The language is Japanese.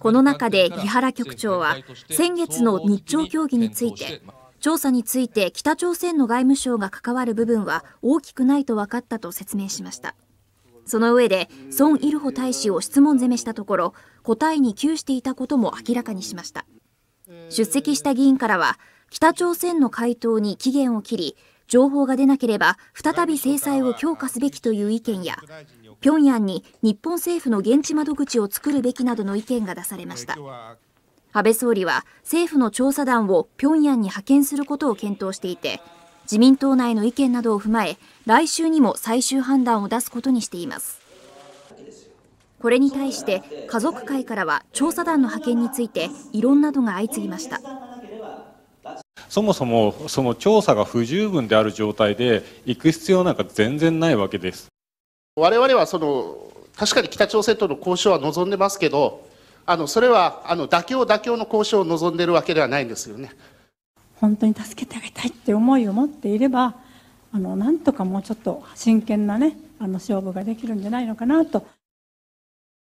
この中で木原局長は先月の日朝協議について調査について北朝鮮の外務省が関わる部分は大きくないと分かったと説明しましたその上で孫イルホ大使を質問攻めしたところ答えに窮していたことも明らかにしました出席した議員からは北朝鮮の回答に期限を切り情報が出なければ再び制裁を強化すべきという意見や平壌に日本政府の現地窓口を作るべきなどの意見が出されました安倍総理は政府の調査団を平壌に派遣することを検討していて自民党内の意見などを踏まえ来週にも最終判断を出すことにしていますこれに対して家族会からは調査団の派遣について異論などが相次ぎましたそもそもその調査が不十分である状態で行く必要なんか全然ないわけです我々はその確かに北朝鮮との交渉は望んでますけどあのそれはあの妥協妥協の交渉を望んでるわけではないんですよね本当に助けてあげたいって思いを持っていればあのなんとかもうちょっと真剣なねあの勝負ができるんじゃないのかなと。